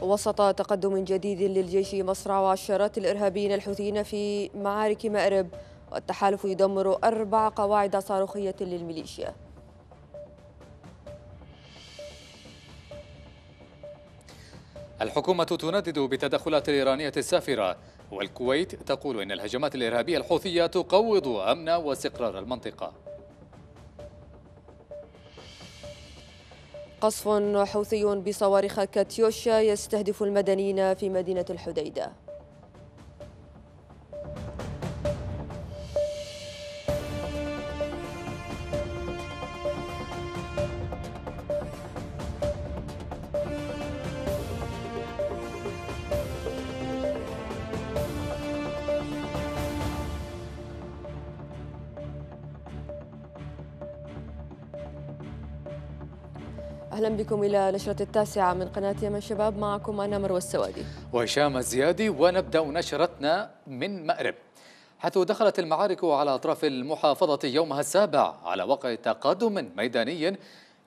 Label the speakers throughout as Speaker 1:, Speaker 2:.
Speaker 1: وسط تقدم جديد للجيش مصرع وعشرات الإرهابيين الحوثيين في معارك مأرب والتحالف يدمر أربع قواعد صاروخية للميليشيا
Speaker 2: الحكومة تندد بالتدخلات الإيرانية السافرة والكويت تقول إن الهجمات الإرهابية الحوثية تقوض أمن واستقرار المنطقة
Speaker 1: قصف حوثي بصواريخ كاتيوشا يستهدف المدنيين في مدينة الحديدة أهلا بكم إلى نشرة التاسعة من قناة يمن شباب معكم أنا مروى
Speaker 2: السوادي وهشام الزيادي ونبدأ نشرتنا من مأرب حيث دخلت المعارك على أطراف المحافظة يومها السابع على وقع تقدم ميداني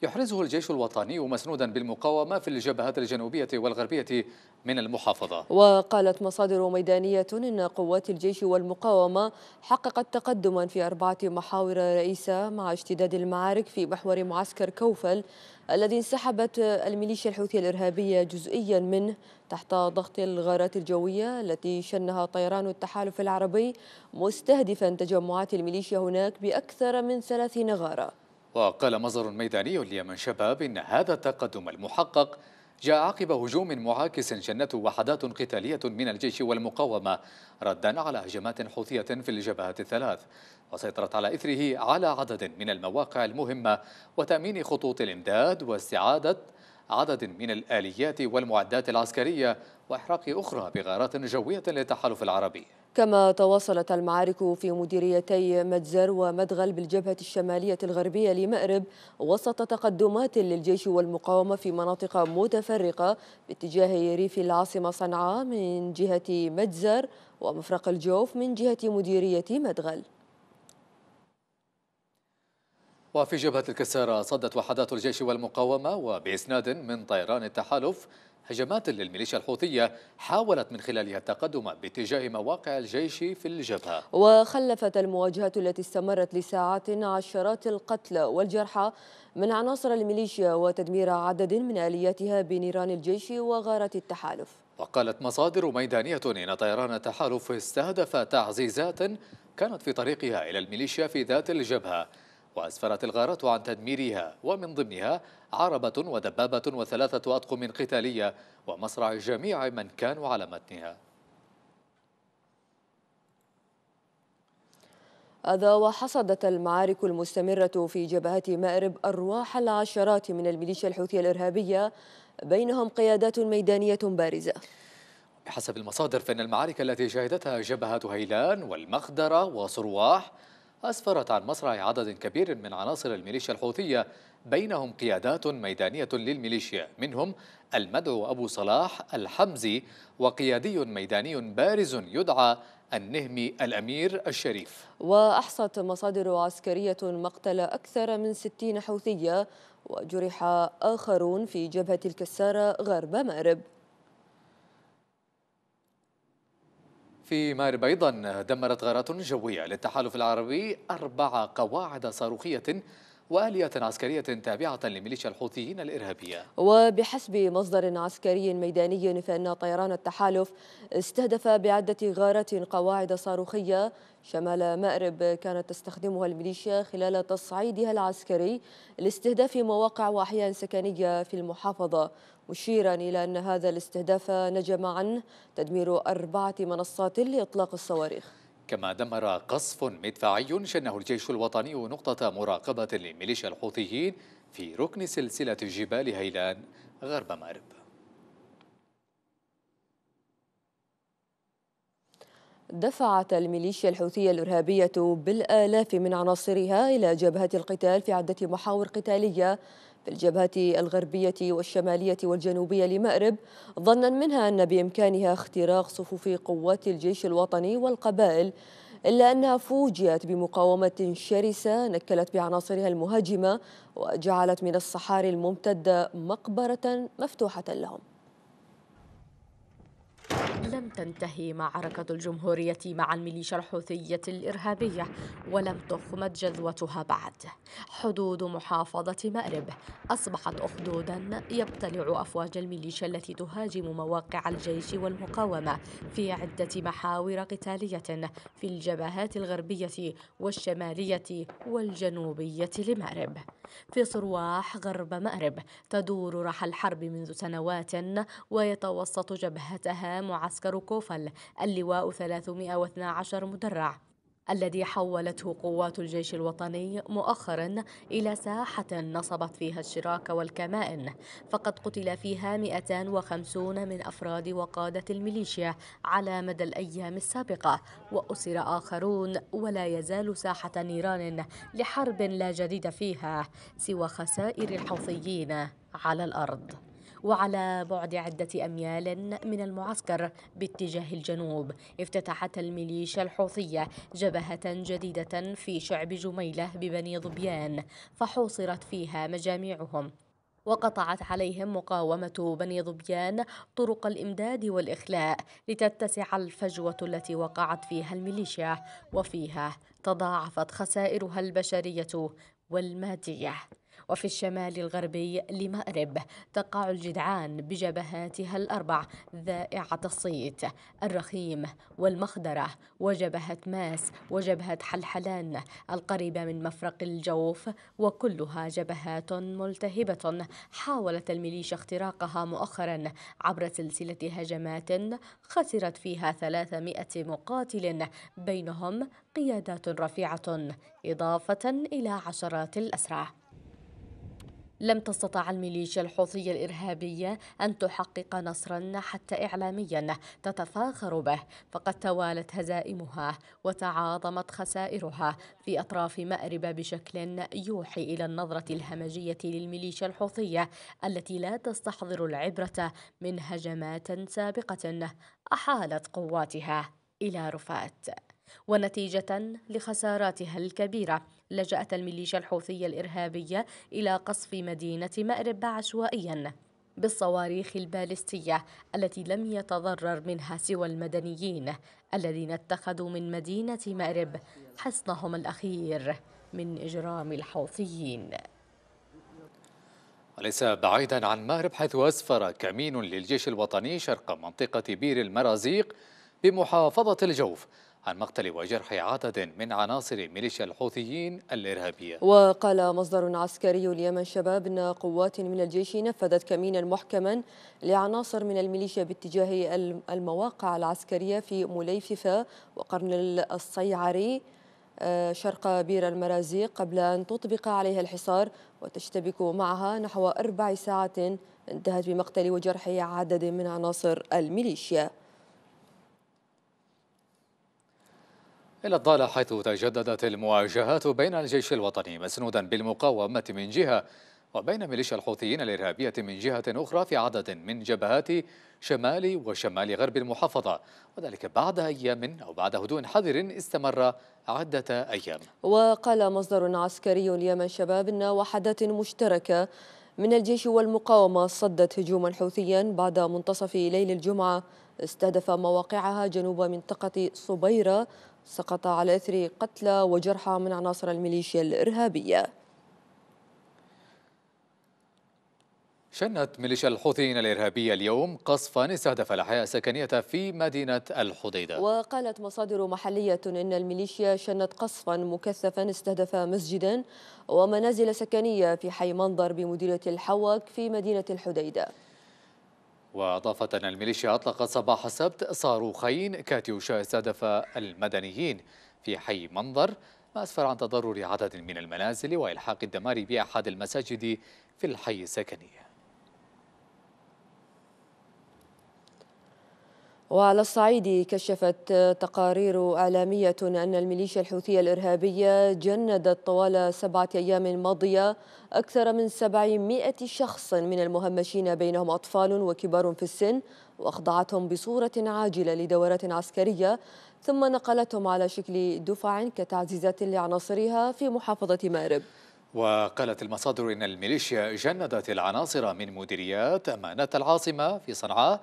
Speaker 2: يحرزه الجيش الوطني مسنودا بالمقاومة في الجبهات الجنوبية والغربية من المحافظة
Speaker 1: وقالت مصادر ميدانية إن قوات الجيش والمقاومة حققت تقدما في أربعة محاور رئيسة مع اشتداد المعارك في محور معسكر كوفل الذي انسحبت الميليشيا الحوثية الإرهابية جزئيا منه تحت ضغط الغارات الجوية التي شنها طيران التحالف العربي مستهدفا تجمعات الميليشيا هناك بأكثر من ثلاثين غارة
Speaker 2: وقال مصدر ميداني ليمن شباب إن هذا التقدم المحقق جاء عقب هجوم معاكس شنته وحدات قتالية من الجيش والمقاومة ردا على هجمات حوثية في الجبهات الثلاث وسيطرت على إثره على عدد من المواقع المهمة وتأمين خطوط الإمداد واستعادة عدد من الآليات والمعدات العسكرية وإحراق أخرى بغارات جوية للتحالف العربي
Speaker 1: كما تواصلت المعارك في مديريتي متزر ومدغل بالجبهة الشمالية الغربية لمأرب وسط تقدمات للجيش والمقاومة في مناطق متفرقة باتجاه ريف العاصمة صنعاء من جهة متزر ومفرق الجوف من جهة مديرية مدغل
Speaker 2: وفي جبهة الكسارة صدت وحدات الجيش والمقاومة وبإسناد من طيران التحالف هجمات للميليشيا الحوثية حاولت من خلالها التقدم باتجاه مواقع الجيش في الجبهة
Speaker 1: وخلفت المواجهات التي استمرت لساعات عشرات القتلى والجرحى من عناصر الميليشيا وتدمير عدد من آلياتها بنيران الجيش وغارات التحالف
Speaker 2: وقالت مصادر ميدانية إن طيران التحالف استهدف تعزيزات كانت في طريقها إلى الميليشيا في ذات الجبهة وأسفرت الغارات عن تدميرها ومن ضمنها عربة ودبابة وثلاثة أطقم قتالية ومصرع جميع من كانوا على متنها
Speaker 1: أذا وحصدت المعارك المستمرة في جبهة مأرب أرواح العشرات من الميليشيا الحوثية الإرهابية بينهم قيادات ميدانية بارزة
Speaker 2: بحسب المصادر فإن المعارك التي شهدتها جبهة هيلان والمخدرة وصرواح أسفرت عن مصرع عدد كبير من عناصر الميليشيا الحوثية بينهم قيادات ميدانية للميليشيا منهم المدعو أبو صلاح الحمزي وقيادي ميداني بارز يدعى النهمي الأمير الشريف
Speaker 1: وأحصت مصادر عسكرية مقتل أكثر من 60 حوثية وجرح آخرون في جبهة الكسارة غرب مأرب
Speaker 2: في مأرب أيضا دمرت غارات جوية للتحالف العربي أربع قواعد صاروخية وآلية عسكرية تابعة لميليشيا الحوثيين الإرهابية
Speaker 1: وبحسب مصدر عسكري ميداني فإن طيران التحالف استهدف بعدة غارات قواعد صاروخية شمال مأرب كانت تستخدمها الميليشيا خلال تصعيدها العسكري لاستهداف مواقع وأحياء سكنية في المحافظة مشيرا إلى أن هذا الاستهداف نجم عنه تدمير أربعة منصات لإطلاق الصواريخ
Speaker 2: كما دمر قصف مدفعي شنه الجيش الوطني نقطة مراقبة لميليشيا الحوثيين في ركن سلسلة جبال هيلان غرب مأرب
Speaker 1: دفعت الميليشيا الحوثية الإرهابية بالآلاف من عناصرها إلى جبهة القتال في عدة محاور قتالية في الجبهة الغربية والشمالية والجنوبية لمأرب ظنا منها أن بإمكانها اختراق صفوف قوات الجيش الوطني والقبائل إلا أنها فوجئت بمقاومة شرسة نكلت بعناصرها المهاجمة وجعلت من الصحاري الممتدة مقبرة مفتوحة لهم
Speaker 3: لم تنتهي معركة الجمهورية مع الميليشيا الحوثية الإرهابية ولم تخمد جذوتها بعد حدود محافظة مأرب أصبحت أخدودا يبتلع أفواج الميليشيا التي تهاجم مواقع الجيش والمقاومة في عدة محاور قتالية في الجبهات الغربية والشمالية والجنوبية لمأرب في صرواح غرب مأرب تدور رحى الحرب منذ سنوات ويتوسط جبهتها معسكر كوفل اللواء 312 مدرع الذي حولته قوات الجيش الوطني مؤخرا إلى ساحة نصبت فيها الشراك والكمائن فقد قتل فيها 250 من أفراد وقادة الميليشيا على مدى الأيام السابقة وأسر آخرون ولا يزال ساحة نيران لحرب لا جديد فيها سوى خسائر الحوثيين على الأرض وعلى بعد عدة أميال من المعسكر باتجاه الجنوب افتتحت الميليشيا الحوثية جبهة جديدة في شعب جميلة ببني ظبيان فحوصرت فيها مجاميعهم وقطعت عليهم مقاومة بني ظبيان طرق الإمداد والإخلاء لتتسع الفجوة التي وقعت فيها الميليشيا وفيها تضاعفت خسائرها البشرية والمادية وفي الشمال الغربي لمأرب تقع الجدعان بجبهاتها الأربع ذائعة الصيت الرخيم والمخدرة وجبهة ماس وجبهة حلحلان القريبة من مفرق الجوف وكلها جبهات ملتهبة حاولت الميليشيا اختراقها مؤخرا عبر سلسلة هجمات خسرت فيها 300 مقاتل بينهم قيادات رفيعة إضافة إلى عشرات الأسرى لم تستطع الميليشيا الحوثية الإرهابية أن تحقق نصرا حتى إعلاميا تتفاخر به فقد توالت هزائمها وتعاظمت خسائرها في أطراف مأرب بشكل يوحي إلى النظرة الهمجية للميليشيا الحوثية التي لا تستحضر العبرة من هجمات سابقة أحالت قواتها إلى رفات ونتيجة لخساراتها الكبيرة لجأت الميليشيا الحوثية الإرهابية إلى قصف مدينة مأرب عشوائياً بالصواريخ البالستية التي لم يتضرر منها سوى المدنيين الذين اتخذوا من مدينة مأرب حصنهم الأخير من إجرام الحوثيين
Speaker 2: وليس بعيدا عن مأرب حيث أسفر كمين للجيش الوطني شرق منطقة بير المرازيق بمحافظة الجوف عن مقتل وجرح عدد من عناصر ميليشيا الحوثيين الإرهابية
Speaker 1: وقال مصدر عسكري اليمن شباب أن قوات من الجيش نفذت كمينا محكما لعناصر من الميليشيا باتجاه المواقع العسكرية في مليففة وقرن الصيعري آه، شرق بير المرازيق قبل أن تطبق عليها الحصار وتشتبك معها نحو أربع ساعات انتهت بمقتل وجرح عدد من عناصر الميليشيا
Speaker 2: إلى الضالة حيث تجددت المواجهات بين الجيش الوطني مسنودا بالمقاومة من جهة وبين ميليشيا الحوثيين الإرهابية من جهة أخرى في عدد من جبهات شمال وشمال غرب المحافظة وذلك بعد أيام أو بعد هدوء حذر استمر عدة أيام
Speaker 1: وقال مصدر عسكري اليمن شباب أن وحدات مشتركة من الجيش والمقاومة صدت هجوما حوثيا بعد منتصف ليل الجمعة استهدف مواقعها جنوب منطقة صبيرة سقط على إثر قتلى وجرحى من عناصر الميليشيا الإرهابية
Speaker 2: شنت ميليشيا الحوثيين الإرهابية اليوم قصفا استهدف الأحياء السكنية في مدينة الحديدة
Speaker 1: وقالت مصادر محلية إن الميليشيا شنت قصفا مكثفا استهدف مسجدا ومنازل سكنية في حي منظر بمديرية الحوك في مدينة الحديدة
Speaker 2: وأضافة أن الميليشيا أطلقت صباح السبت صاروخين كاتيوشا استهدف المدنيين في حي منظر ما أسفر عن تضرر عدد من المنازل وإلحاق الدمار بأحد المساجد في الحي السكني
Speaker 1: وعلى الصعيد كشفت تقارير إعلامية أن الميليشيا الحوثية الإرهابية جندت طوال سبعة أيام ماضية أكثر من 700 شخص من المهمشين بينهم أطفال وكبار في السن وأخضعتهم بصورة عاجلة لدورات عسكرية ثم نقلتهم على شكل دفع كتعزيزات لعناصرها في محافظة مأرب
Speaker 2: وقالت المصادر إن الميليشيا جندت العناصر من مديريات أمانة العاصمة في صنعاء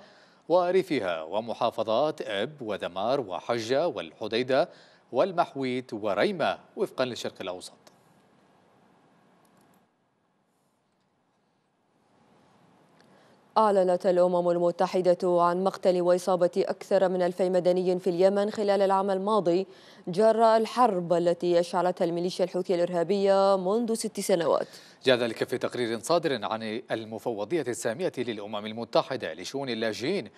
Speaker 2: وريفها ومحافظات اب ودمار وحجة والحديدة والمحويت وريمة وفقا للشرق الأوسط
Speaker 1: أعلنت الأمم المتحدة عن مقتل وإصابة أكثر من ألفي مدني في اليمن خلال العام الماضي جراء الحرب التي أشعلتها الميليشيا الحوثية الإرهابية منذ ست سنوات
Speaker 2: جاء ذلك في تقرير صادر عن المفوضية السامية للأمم المتحدة لشؤون اللاجئين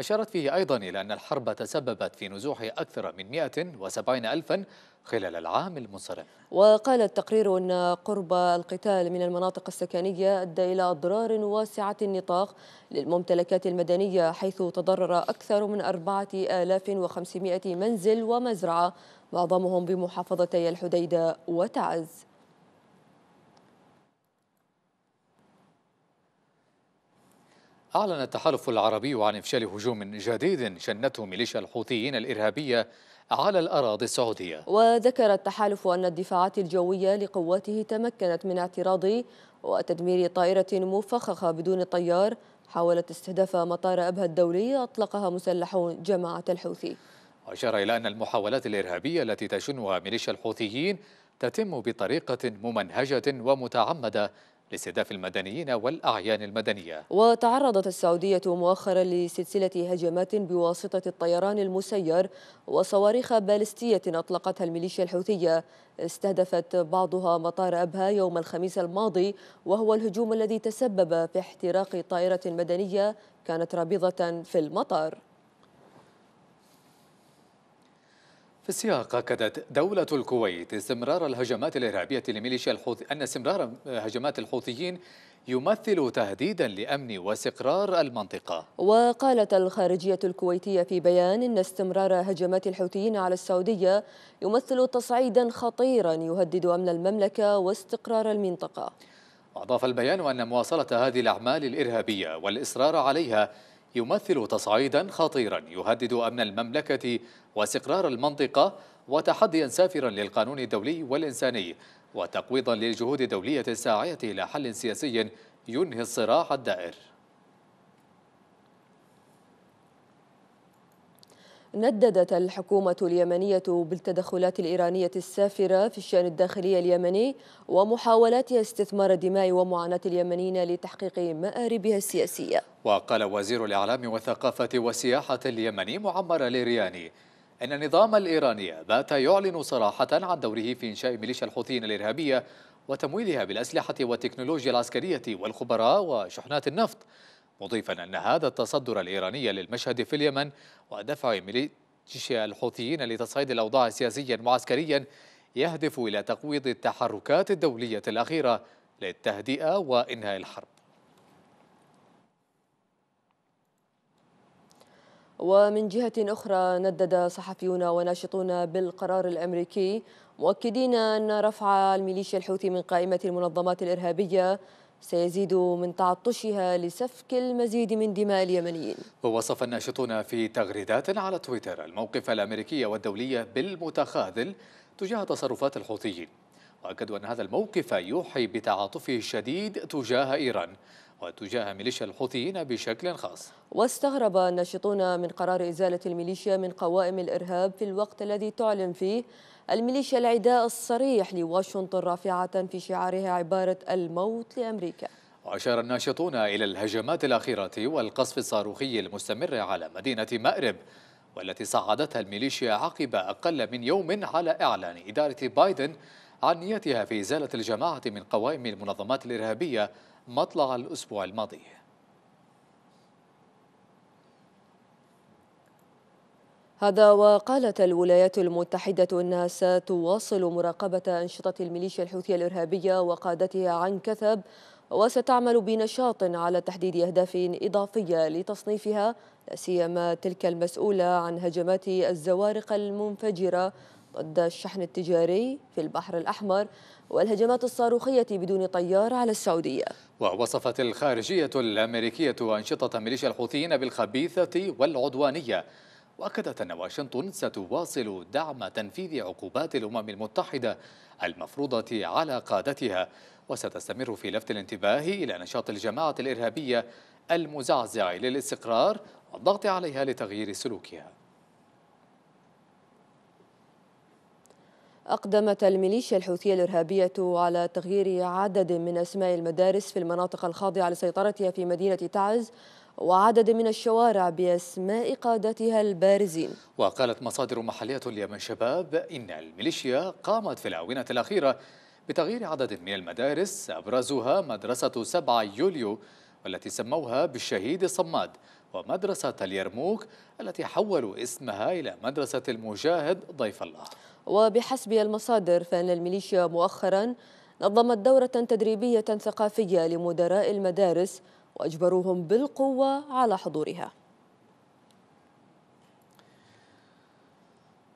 Speaker 2: أشارت فيه أيضا إلى أن الحرب تسببت في نزوح أكثر من 170 ألفا خلال العام المنصرم
Speaker 1: وقال التقرير أن قرب القتال من المناطق السكنية أدى إلى أضرار واسعة النطاق للممتلكات المدنية حيث تضرر أكثر من 4500 منزل ومزرعة معظمهم بمحافظتي الحديدة وتعز
Speaker 2: أعلن التحالف العربي عن إفشال هجوم جديد شنته ميليشيا الحوثيين الإرهابية على الأراضي السعودية
Speaker 1: وذكر التحالف أن الدفاعات الجوية لقواته تمكنت من اعتراض وتدمير طائرة مفخخة بدون طيار حاولت استهداف مطار أبها الدولي أطلقها مسلحون جماعة الحوثي
Speaker 2: وأشار إلى أن المحاولات الإرهابية التي تشنها ميليشيا الحوثيين تتم بطريقة ممنهجة ومتعمدة لاستهداف المدنيين والأعيان المدنية
Speaker 1: وتعرضت السعودية مؤخرا لسلسلة هجمات بواسطة الطيران المسير وصواريخ بالستية أطلقتها الميليشيا الحوثية استهدفت بعضها مطار أبها يوم الخميس الماضي وهو الهجوم الذي تسبب في احتراق طائرة مدنية كانت رابضة في المطار
Speaker 2: في السياق أكدت دولة الكويت استمرار الهجمات الإرهابية لميليشيا الحوثي أن استمرار هجمات الحوثيين يمثل تهديدا لأمن واستقرار المنطقة
Speaker 1: وقالت الخارجية الكويتية في بيان إن استمرار هجمات الحوثيين على السعودية يمثل تصعيدا خطيرا يهدد أمن المملكة واستقرار المنطقة
Speaker 2: أضاف البيان أن مواصلة هذه الأعمال الإرهابية والإصرار عليها يمثل تصعيدا خطيرا يهدد أمن المملكة واستقرار المنطقة وتحديا سافرا للقانون الدولي والإنساني وتقويضا للجهود الدولية الساعية إلى حل سياسي ينهي الصراع الدائر
Speaker 1: نددت الحكومة اليمنية بالتدخلات الإيرانية السافرة في الشأن الداخلي اليمني ومحاولاتها استثمار دماء ومعاناة اليمنيين لتحقيق مآربها السياسية
Speaker 2: وقال وزير الإعلام والثقافة والسياحة اليمني معمر ليرياني أن النظام الإيراني بات يعلن صراحة عن دوره في إنشاء ميليشيا الحوثيين الإرهابية وتمويلها بالأسلحة والتكنولوجيا العسكرية والخبراء وشحنات النفط مضيفا أن هذا التصدر الإيراني للمشهد في اليمن ودفع ميليشيا الحوثيين لتصعيد الأوضاع سياسيا وعسكريا يهدف إلى تقويض التحركات الدولية الأخيرة للتهدئة وإنهاء الحرب
Speaker 1: ومن جهة أخرى ندد صحفيون وناشطون بالقرار الأمريكي مؤكدين أن رفع الميليشيا الحوثي من قائمة المنظمات الإرهابية سيزيد من تعطشها لسفك المزيد من دماء اليمنيين
Speaker 2: ووصف الناشطون في تغريدات على تويتر الموقف الأمريكي والدولي بالمتخاذل تجاه تصرفات الحوثيين وأكدوا أن هذا الموقف يوحي بتعاطفه الشديد تجاه إيران وتجاه ميليشيا الحوثيين بشكل خاص
Speaker 1: واستغرب الناشطون من قرار إزالة الميليشيا من قوائم الإرهاب في الوقت الذي تعلن فيه الميليشيا العداء الصريح لواشنطن رافعة في شعارها عبارة الموت لأمريكا
Speaker 2: وأشار الناشطون إلى الهجمات الأخيرة والقصف الصاروخي المستمر على مدينة مأرب والتي صعدتها الميليشيا عقب أقل من يوم على إعلان إدارة بايدن عن نيتها في إزالة الجماعة من قوائم المنظمات الإرهابية مطلع الأسبوع الماضي
Speaker 1: هذا وقالت الولايات المتحدة أنها ستواصل مراقبة أنشطة الميليشيا الحوثية الإرهابية وقادتها عن كثب وستعمل بنشاط على تحديد أهداف إضافية لتصنيفها سيما تلك المسؤولة عن هجمات الزوارق المنفجرة ضد الشحن التجاري في البحر الأحمر والهجمات الصاروخية بدون طيار على السعودية
Speaker 2: ووصفت الخارجية الأمريكية أنشطة ميليشيا الحوثيين بالخبيثة والعدوانية وأكدت أن واشنطن ستواصل دعم تنفيذ عقوبات الأمم المتحدة المفروضة على قادتها وستستمر في لفت الانتباه إلى نشاط الجماعة الإرهابية المزعزع للاستقرار والضغط عليها لتغيير سلوكها
Speaker 1: أقدمت الميليشيا الحوثية الإرهابية على تغيير عدد من أسماء المدارس في المناطق الخاضعة لسيطرتها في مدينة تعز وعدد من الشوارع بأسماء قادتها البارزين
Speaker 2: وقالت مصادر محلية اليمن شباب إن الميليشيا قامت في الآونة الأخيرة بتغيير عدد من المدارس أبرزها مدرسة 7 يوليو والتي سموها بالشهيد صماد ومدرسة اليرموك التي حولوا اسمها إلى مدرسة المجاهد ضيف الله وبحسب
Speaker 1: المصادر فإن الميليشيا مؤخرا نظمت دورة تدريبية ثقافية لمدراء المدارس وأجبروهم بالقوة على حضورها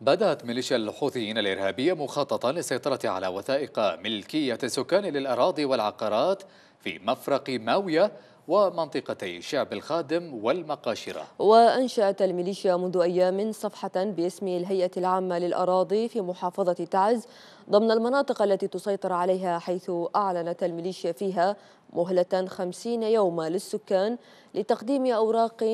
Speaker 2: بدأت ميليشيا الحوثيين الإرهابية مخططا للسيطرة على وثائق ملكية السكان للأراضي والعقارات في مفرق ماوية ومنطقتي شعب الخادم والمقاشرة
Speaker 1: وأنشأت الميليشيا منذ أيام صفحة باسم الهيئة العامة للأراضي في محافظة تعز ضمن المناطق التي تسيطر عليها حيث أعلنت الميليشيا فيها مهلة خمسين يوما للسكان لتقديم أوراق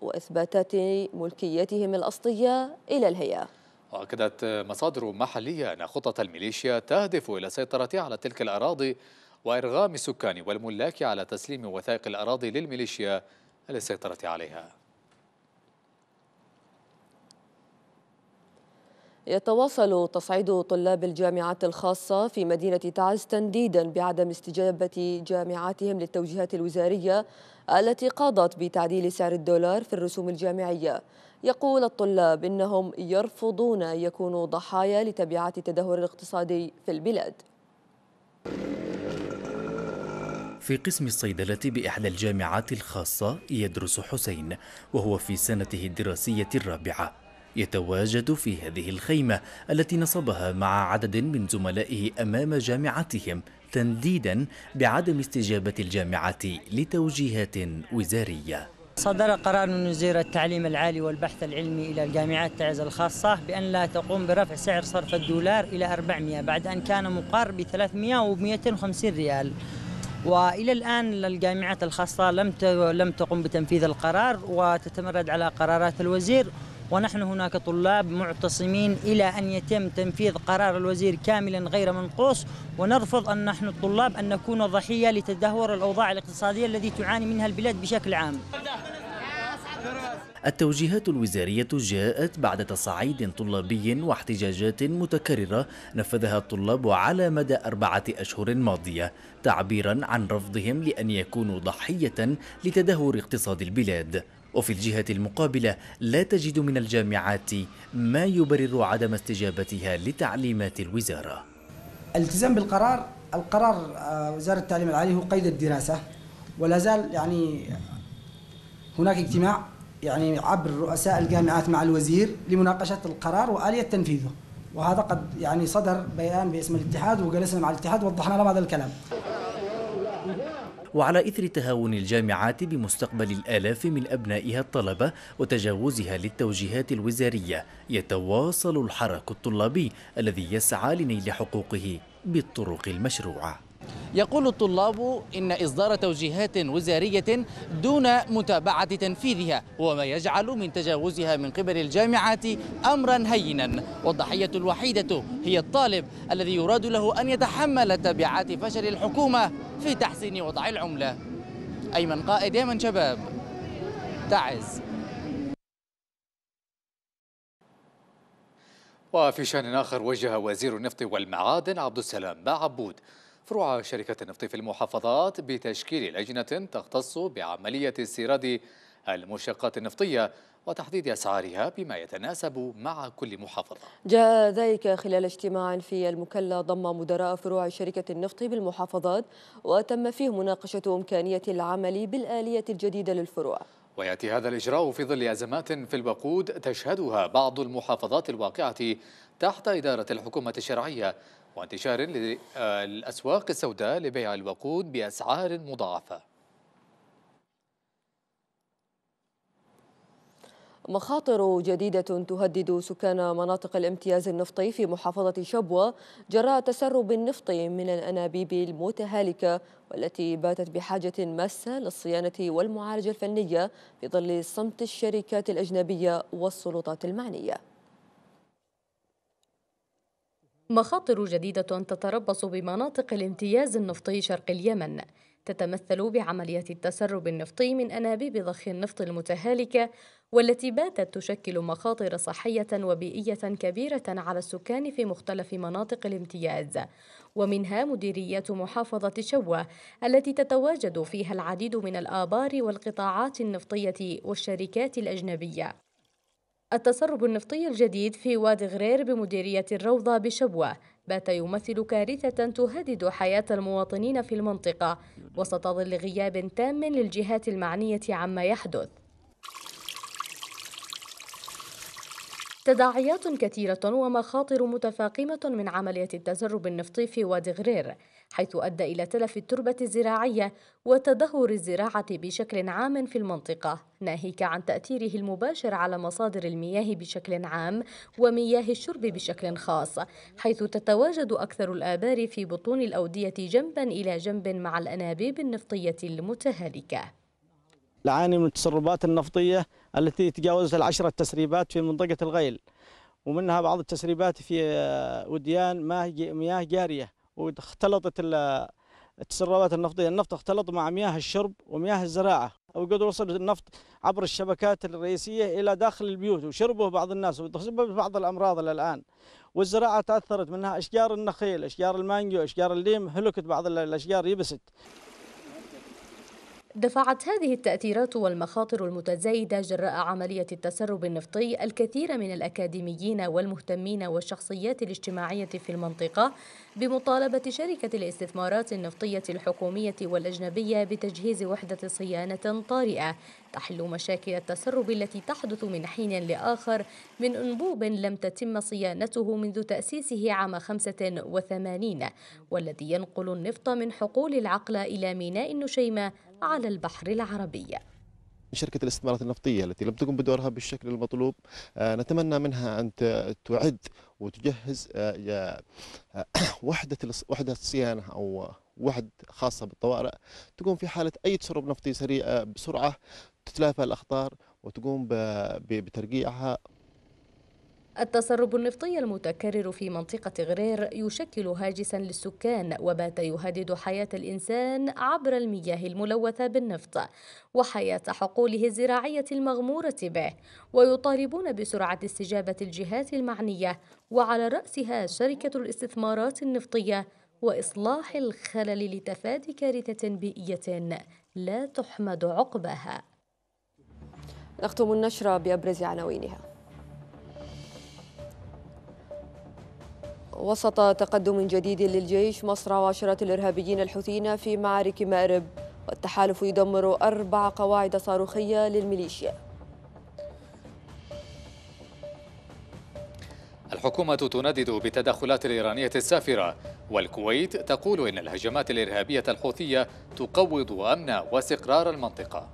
Speaker 1: وإثباتات ملكيتهم الأصلية إلى الهيئة
Speaker 2: وأكدت مصادر محلية أن خطة الميليشيا تهدف إلى السيطرة على تلك الأراضي وإرغام السكان والملاك على تسليم وثائق الأراضي للميليشيا للسيطرة عليها
Speaker 1: يتواصل تصعيد طلاب الجامعات الخاصة في مدينة تعز تنديدا بعدم استجابة جامعاتهم للتوجيهات الوزارية التي قاضت بتعديل سعر الدولار في الرسوم الجامعية يقول الطلاب إنهم يرفضون يكونوا ضحايا لتبعات التدهور الاقتصادي في البلاد
Speaker 2: في
Speaker 4: قسم الصيدلة بإحدى الجامعات الخاصة يدرس حسين وهو في سنته الدراسية الرابعة يتواجد في هذه الخيمة التي نصبها مع عدد من زملائه أمام جامعتهم تنديدا بعدم استجابة الجامعة لتوجيهات وزارية صدر قرار من وزير التعليم العالي والبحث العلمي إلى الجامعات تعز الخاصة بأن لا تقوم برفع سعر صرف الدولار إلى 400 بعد أن كان مقار ب 300 و 250 ريال والى الان الجامعات الخاصه لم لم تقم بتنفيذ القرار وتتمرد على قرارات الوزير ونحن هناك طلاب معتصمين الى ان يتم تنفيذ قرار الوزير كاملا غير منقوص ونرفض ان نحن الطلاب ان نكون ضحيه لتدهور الاوضاع الاقتصاديه التي تعاني منها البلاد بشكل عام. التوجيهات الوزارية جاءت بعد تصعيد طلابي واحتجاجات متكررة نفذها الطلاب على مدى أربعة أشهر ماضية تعبيرا عن رفضهم لأن يكونوا ضحية لتدهور اقتصاد البلاد وفي الجهة المقابلة لا تجد من الجامعات ما يبرر عدم استجابتها لتعليمات الوزارة الالتزام بالقرار القرار آه، وزارة التعليم العالي هو قيد الدراسة ولا زال يعني هناك اجتماع يعني عبر رؤساء الجامعات مع الوزير لمناقشة القرار وآلية تنفيذه وهذا قد يعني صدر بيان باسم الاتحاد وجلسنا مع الاتحاد وضحنا لهم هذا الكلام وعلى إثر تهاون الجامعات بمستقبل الآلاف من أبنائها الطلبة وتجاوزها للتوجيهات الوزارية يتواصل الحراك الطلابي الذي يسعى لنيل حقوقه بالطرق المشروعه يقول الطلاب إن إصدار توجيهات وزارية دون متابعة تنفيذها هو ما يجعل من تجاوزها من قبل الجامعات أمرا هينا والضحية الوحيدة هي الطالب الذي يراد له أن يتحمل تبعات فشل الحكومة في تحسين وضع العملة أيمن قائد يمن شباب تعز
Speaker 2: وفي شأن آخر وجه وزير النفط والمعادن عبد السلام باعبود فروع شركة النفط في المحافظات بتشكيل لجنة تختص بعملية استيراد المشقات النفطية وتحديد أسعارها بما يتناسب مع كل محافظة
Speaker 1: جاء ذلك خلال اجتماع في المكلة ضم مدراء فروع شركة النفط بالمحافظات وتم فيه مناقشة إمكانية العمل بالآلية الجديدة للفروع
Speaker 2: ويأتي هذا الإجراء في ظل أزمات في الوقود تشهدها بعض المحافظات الواقعة تحت إدارة الحكومة الشرعية وانتشار للأسواق آه، السوداء لبيع الوقود بأسعار مضاعفة
Speaker 1: مخاطر جديدة تهدد سكان مناطق الامتياز النفطي في محافظة شبوة جراء تسرب النفط من الأنابيب المتهالكة والتي باتت بحاجة ماسة للصيانة والمعالجة الفنية في ظل صمت الشركات الأجنبية والسلطات المعنية
Speaker 3: مخاطر جديدة تتربص بمناطق الامتياز النفطي شرق اليمن تتمثل بعمليات التسرب النفطي من أنابيب ضخ النفط المتهالكة والتي باتت تشكل مخاطر صحية وبيئية كبيرة على السكان في مختلف مناطق الامتياز ومنها مديريات محافظة شوة التي تتواجد فيها العديد من الآبار والقطاعات النفطية والشركات الأجنبية التسرب النفطي الجديد في وادي غرير بمديرية الروضة بشبوة بات يمثل كارثة تهدد حياة المواطنين في المنطقة وسط ظل غياب تام للجهات المعنية عما يحدث تداعيات كثيرة ومخاطر متفاقمة من عملية التسرب النفطي في وادي غرير حيث أدى إلى تلف التربة الزراعية وتدهور الزراعة بشكل عام في المنطقة ناهيك عن تأثيره المباشر على مصادر المياه بشكل عام ومياه الشرب بشكل خاص حيث تتواجد أكثر الآبار في بطون الأودية جنبا إلى جنب مع الأنابيب النفطية المتهالكة
Speaker 4: نعاني من التسربات النفطية التي تجاوزت العشرة تسريبات في منطقة الغيل ومنها بعض التسريبات في آه، وديان مياه جارية واختلطت آه، التسربات النفطية النفط اختلط مع مياه الشرب ومياه الزراعة وقد وصل النفط عبر الشبكات الرئيسية إلى داخل البيوت وشربه بعض الناس وتسبب بعض الأمراض الآن والزراعة تأثرت منها أشجار النخيل أشجار المانجو أشجار الليم هلكت بعض الأشجار يبست
Speaker 3: دفعت هذه التأثيرات والمخاطر المتزايدة جراء عملية التسرب النفطي الكثير من الأكاديميين والمهتمين والشخصيات الاجتماعية في المنطقة بمطالبة شركة الاستثمارات النفطية الحكومية والأجنبية بتجهيز وحدة صيانة طارئة تحل مشاكل التسرب التي تحدث من حين لآخر من أنبوب لم تتم صيانته منذ تأسيسه عام 85 والذي ينقل النفط من حقول العقلة إلى ميناء النشيمة على البحر العربي
Speaker 4: شركة الاستثمارات النفطية التي لم تقم بدورها بالشكل المطلوب آه، نتمنى منها أن تعد وتجهز آه، آه، وحدة وحدة صيانة أو وحد خاصة بالطوارئ تقوم في حالة أي تسرب نفطي سريع بسرعة تتلافى الأخطار وتقوم بترقيعها
Speaker 3: التسرب النفطي المتكرر في منطقة غرير يشكل هاجسا للسكان وبات يهدد حياة الإنسان عبر المياه الملوثة بالنفط وحياة حقوله الزراعية المغمورة به ويطالبون بسرعة استجابة الجهات المعنية وعلى رأسها شركة الاستثمارات النفطية وإصلاح الخلل لتفادي كارثة بيئية
Speaker 1: لا تحمد عقباها نختم النشرة بأبرز عناوينها وسط تقدم جديد للجيش مصر وعشرة الإرهابيين الحوثيين في معارك مأرب والتحالف يدمر أربع قواعد صاروخية للميليشيا
Speaker 2: الحكومة تندد بالتدخلات الإيرانية السافرة والكويت تقول إن الهجمات الإرهابية الحوثية تقوض أمن واستقرار المنطقة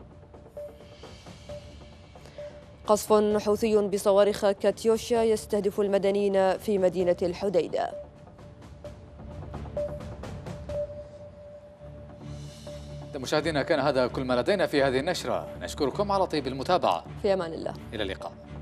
Speaker 2: قصف
Speaker 1: حوثي بصواريخ كاتيوشا يستهدف المدنيين في مدينة الحديدة
Speaker 2: مشاهدينا كان هذا كل ما لدينا في هذه النشرة نشكركم على طيب المتابعة في أمان الله إلى اللقاء